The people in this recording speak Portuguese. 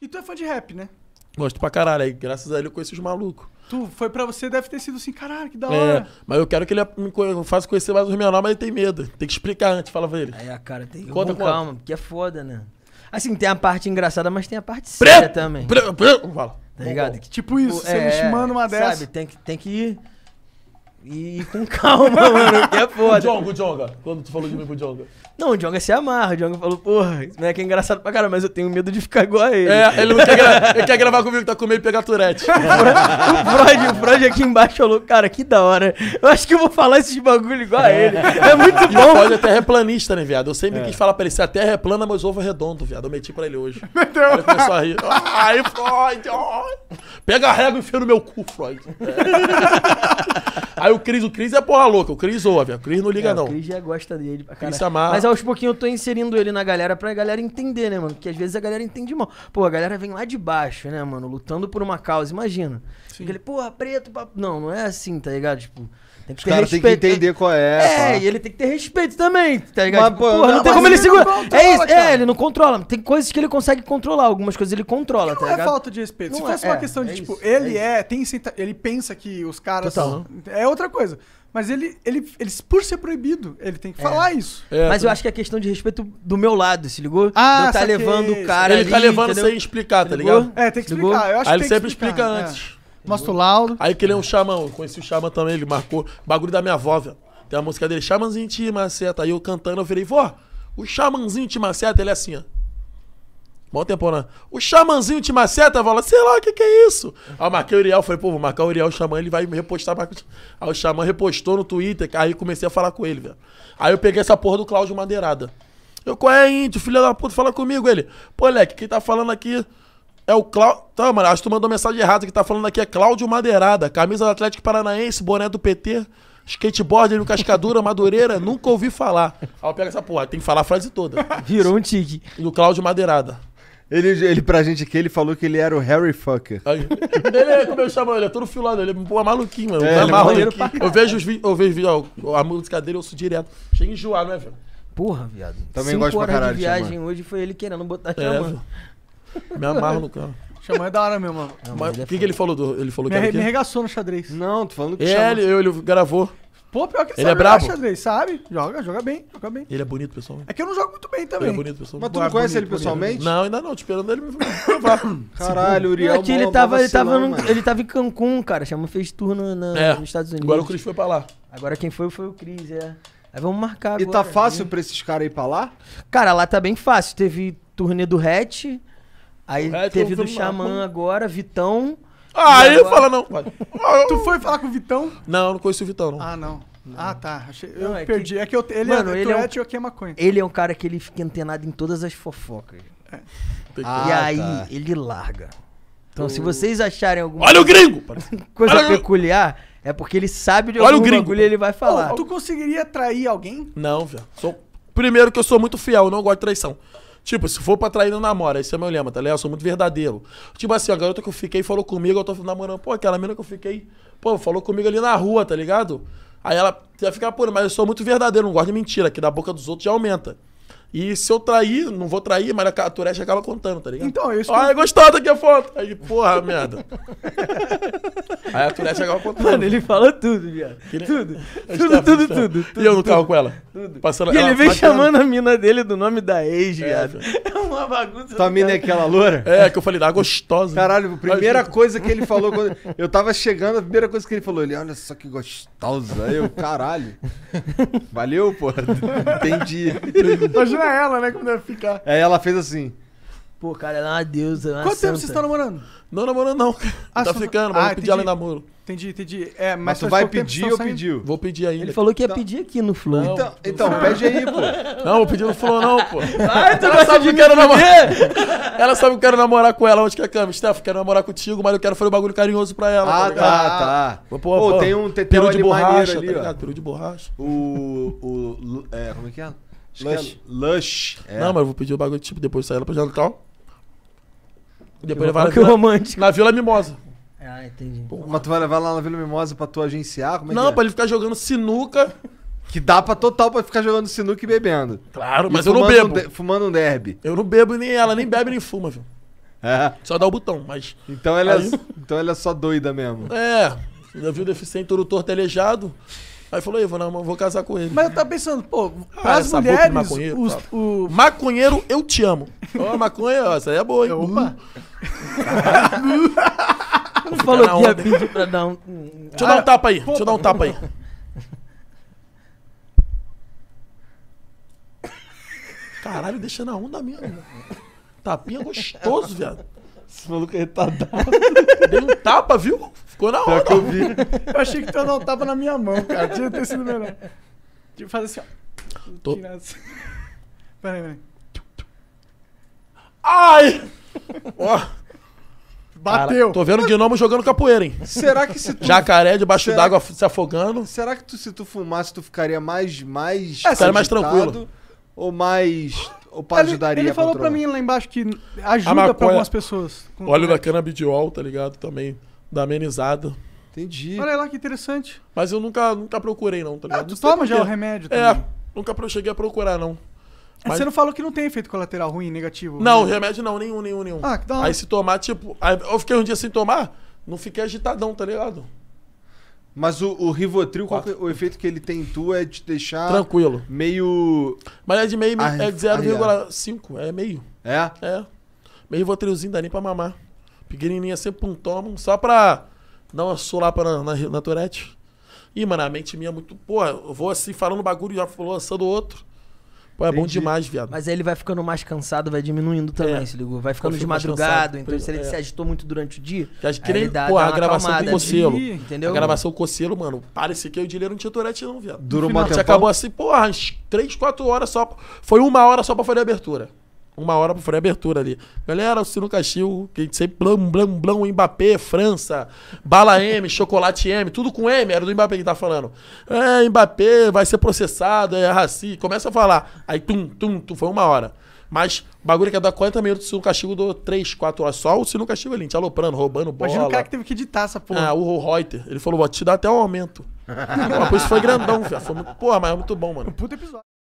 E tu é fã de rap, né? Gosto pra caralho. Aí, graças a ele, eu conheço os malucos. Tu, foi pra você, deve ter sido assim, caralho, que da é, hora. É, mas eu quero que ele me faça conhecer mais o Menor, mas ele tem medo. Tem que explicar antes, fala pra ele. Aí cara tem Conta, com conta. calma, porque é foda, né? Assim, tem a parte engraçada, mas tem a parte séria também. Pre- pre- Fala. Tá ligado? Que, Tipo isso, é, você me manda uma dessa. Sabe, tem que, tem que e com calma, mano, que é foda. O Jonga, o Jonga. Quando tu falou de mim pro Jonga. Não, o Jonga se amarra. O Jonga falou, porra, esse é, é engraçado pra caramba, mas eu tenho medo de ficar igual a ele. É, ele não quer, gravar, ele quer gravar comigo, tá com medo de pegar Tourette. o, Freud, o Freud aqui embaixo falou, cara, que da hora. Eu acho que eu vou falar esses bagulho igual a é. ele. É muito e bom. O Freud é terraplanista, né, viado? Eu sempre é. quis falar pra ele, se a é terra é plana, mas ovo é redondo, viado. Eu meti pra ele hoje. Meu Ele começou a rir. Ai, Freud, ó. pega a régua e enfia no meu cu, Freud. É. Aí o o Cris, o Cris é porra louca. O Cris ouve, o Cris não liga, é, não. O Cris já gosta dele. Cris tá Mas aos pouquinhos eu tô inserindo ele na galera pra galera entender, né, mano? Porque às vezes a galera entende mal. Pô, a galera vem lá de baixo, né, mano? Lutando por uma causa, imagina. Sim. Aquele, porra, preto, papo... Não, não é assim, tá ligado? Tipo, tem que Os caras têm que né? entender qual é. É, pá. e ele tem que ter respeito também, tá ligado? Mas, tipo, pô, porra, não, não tem como ele, ele segura. é isso, é, cara. é, ele não controla. Tem coisas que ele consegue controlar, algumas coisas ele controla, não tá é ligado? Não é falta de respeito. Não Se fosse é, uma é, questão é, de, tipo, isso, ele é, tem ele pensa que os caras. Total. É outra coisa. Mas ele, ele, ele, por ser proibido, ele tem que é. falar isso. É, Mas eu acho que é questão de respeito do meu lado, se ligou? Ah, não tá levando o cara. Ele tá ali, tá levando entendeu? sem explicar, tá ligado? É, tem que explicar. Eu acho Aí ah, que ele sempre explicar, explica antes. É mostra o laudo. Aí que ele é um xamã, eu conheci o xamã também, ele marcou. Bagulho da minha avó, velho. Tem a música dele, xamãzinho te maceta. Aí eu cantando, eu virei, vó, o xamãzinho te maceta, ele é assim, ó. Bom tempo, né? O xamãzinho te maceta, lá sei lá, o que, que é isso? Aí eu marquei o Uriel, falei, pô, vou marcar o Uriel, o xamã, ele vai repostar. Aí o xamã repostou no Twitter, aí comecei a falar com ele, velho. Aí eu peguei essa porra do Cláudio Madeirada. Eu, qual é, índio? Filho da puta, fala comigo. Ele, pô, moleque, quem tá falando aqui é o Cláudio. Tá, mano, acho que tu mandou mensagem errada que tá falando aqui. É Cláudio Madeirada. Camisa do Atlético Paranaense, boné do PT, skateboard no Cascadura, Madureira. Nunca ouvi falar. Aí pega essa porra, tem que falar a frase toda. Virou um tique. E o Cláudio Madeirada. Ele, ele, pra gente aqui, ele falou que ele era o Harry Fucker. ele é, como eu chamo, ele é todo filado, ele é pô, maluquinho, mano. É, tá é maluquinho. Eu vejo os vídeos, eu vejo ó, a música dele, eu ouço direto. Chega a enjoar, não é, velho? Porra, viado. Também Cinco gosto pra caralho. de viagem hoje foi ele querendo botar é, chamando. Me amarro no carro. Chamou é da hora mesmo, mano. É, mas é o que, que ele falou? Do, ele falou Me, que era me regaçou arregaçou no xadrez. Não, tô falando que É, ele, eu- ele gravou. Pô, pior que ele, Ele é jogar brabo? xadrez, sabe? Joga, joga bem, joga bem. Ele é bonito, pessoal. É que eu não jogo muito bem Ele é também. é bonito, pessoal. Mas tu ah, não conhece ele pessoalmente? Não, ainda não. Tô esperando ele me provar. Caralho, Uriel. Aqui ele tava, ele, tava no- ele tava em Cancún, cara. Chama, fez tour no- na- É. nos Estados Unidos. Agora o Cris foi pra lá. Agora quem foi foi o Cris, é. Aí vamos marcar E tá fácil né? pra esses caras ir pra lá? Cara, lá tá bem fácil. Teve turnê do Hatch, Aí é, teve do Xamã agora, Vitão. Ah, aí agora... fala não, pai. tu foi falar com o Vitão? Não, não conheço o Vitão, não. Ah, não. não. Ah, tá. Achei... eu é perdi. Que... É que eu... ele, é Mano, é, ele é um... eu aqui é maconha. Ele é um cara que ele fica antenado em todas as fofocas. É. Ah, e aí, tá. ele larga. Então, se vocês acharem alguma Olha coisa... o gringo! coisa Olha peculiar, é porque ele sabe de alguma Olha o gringo, e ele vai falar. Oh, tu conseguiria trair alguém? Não, velho. Sou... Primeiro que eu sou muito fiel, eu não gosto de traição. Tipo, se for pra trair, não namora. Esse é meu lema, tá ligado? Eu sou muito verdadeiro. Tipo assim, a garota que eu fiquei falou comigo, eu tô namorando. Pô, aquela menina que eu fiquei, pô, falou comigo ali na rua, tá ligado? Aí ela vai ficar, pô, mas eu sou muito verdadeiro, não gosto de mentira, que da boca dos outros já aumenta. E se eu trair, não vou trair, mas a Tureste acaba contando, tá ligado? Então, é isso. Ah, é gostosa aqui a foto. Aí, porra, merda. Aí a Tureste acaba contando. Mano, ele fala tudo, viado. Ele... Tudo. Tudo, tá tudo, tudo, tudo, E eu no carro com ela? Tudo. Passando, e ele vem chamando a mina dele do nome da ex, é, viado. É uma bagunça. Tua tá mina é aquela loura? É, que eu falei, da gostosa. Caralho, a primeira coisa que ele falou quando. Eu tava chegando, a primeira coisa que ele falou, ele, olha só que gostosa. Aí eu, caralho. Valeu, porra. Entendi. Mas Imagina ela, né? Como deve ficar. Aí ela fez assim. Pô, cara, ela é uma deusa. É uma Quanto santa. tempo vocês estão namorando? Não namorando, não. Ah, tá ficando, mas ah, vou pedir ela em namoro. Entendi, entendi. É, mas, mas tu vai pedir ou pediu? Vou pedir ainda. Ele falou que ia então... pedir aqui no Flow. Então, então pede aí, pô. Não, vou pedir no Flow, não, pô. Ai, tu ela sabe que quero namorar. ela sabe que eu quero namorar com ela. Onde que é a câmera? Steph, quero namorar contigo, mas eu quero fazer um bagulho carinhoso pra ela. Ah, tá, tá. tá. Pô, pô, pô, tem um teteu de borracha, tá ali, ó. Peru de borracha. O. o é, como é que é? Lush. É Lush. É. Não, mas eu vou pedir o bagulho, tipo, depois sair lá pra jantar. E depois levar na que é romântico. na Vila Mimosa. Ah, entendi. Pô, mas tu vai levar lá na Vila Mimosa pra tu agenciar? Como é não, é? pra ele ficar jogando sinuca. Que dá pra total pra ficar jogando sinuca e bebendo. Claro, e mas eu não bebo. Um de, fumando um derby. Eu não bebo nem ela, nem bebe nem fuma, viu? É. Só dá o botão, mas. Então ela, é aí... é, então ela é só doida mesmo. É. Já viu o deficiente todo tortelejado? Aí falou, eu vou, não, vou casar com ele. Mas eu tava pensando, pô, ah, as mulheres. Maconheiro, os, tá. o... maconheiro, eu te amo. Ó, oh, maconha, ó, essa aí é boa, hein? Opa! Não falou que ia pedir pra dar um. Ah, deixa eu dar um tapa aí, deixa eu dar um tapa aí. Caralho, deixando a onda mesmo. Tapinha gostoso, viado. Esse maluco é retardado. Deu um tapa, viu? Ficou na hora. eu vi. Eu achei que tu ia dar um tapa na minha mão, cara. Tinha ter sido melhor. Tipo, fazer assim, ó. Tô. assim. Peraí, peraí. Ai! Ó. Bateu. Cara, tô vendo o gnomo jogando capoeira, hein? Será que se tu... Jacaré debaixo d'água que- se afogando. Será que tu, se tu fumasse, tu ficaria mais. mais é, Cara, mais tranquilo. Ou mais o padre ele, ajudaria Ele falou para mim lá embaixo que ajuda maconha, pra algumas pessoas. Óleo da canabidiol, tá ligado? Também da amenizada. Entendi. Olha lá que interessante. Mas eu nunca, nunca procurei, não, tá ah, ligado? Ah, tu toma já o remédio é, também. É, nunca cheguei a procurar, não. É Mas... Você não falou que não tem efeito colateral ruim, negativo? Não, né? remédio não, nenhum, nenhum, nenhum. Ah, que da hora. Aí se tomar, tipo. eu fiquei um dia sem tomar, não fiquei agitadão, tá ligado? Mas o, o Rivotril, é o efeito que ele tem em tu é de deixar. Tranquilo. Meio. Mas é de meio. Ar... É de 0,5. É meio. É? É. Meio Rivotrilzinho dá nem pra mamar. Pequenininha sempre assim, um tomo só pra dar uma solapa na, na, na Tourette. Ih, mano, a mente minha é muito. Pô, eu vou assim falando bagulho, já lançando outro. Pô, é Entendi. bom demais, viado. Mas aí ele vai ficando mais cansado, vai diminuindo também, é. se ligou? Vai ficando de madrugada, então se ele é. se agitou muito durante o dia. que ele dá, pô, dá a gravação com do Cocelo. Assim. Entendeu? A gravação do Cocelo, mano, parece que eu e o Dileiro não tinha Tourette, não, viado. Durou um acabou assim, porra, três 3, 4 horas só. Foi uma hora só pra fazer a abertura uma hora pra fazer a abertura ali. Galera, o Sino Castilho, que sempre blam, blam, blam, Mbappé, França, Bala M, Chocolate M, tudo com M, era do Mbappé que tá falando. É, Mbappé vai ser processado, é racista. Começa a falar. Aí, tum, tum, tum, foi uma hora. Mas o bagulho que ia dar 40 minutos o Sino Castigo do 3, 4 horas. Só o Sino Castigo ali, te aloprando, roubando bola. Imagina o cara que teve que editar essa porra. Ah, o Reuter. Ele falou, vou te dar até um aumento. Pô, por isso foi grandão, velho. Foi muito, porra, mas é muito bom, mano. Um puto episódio.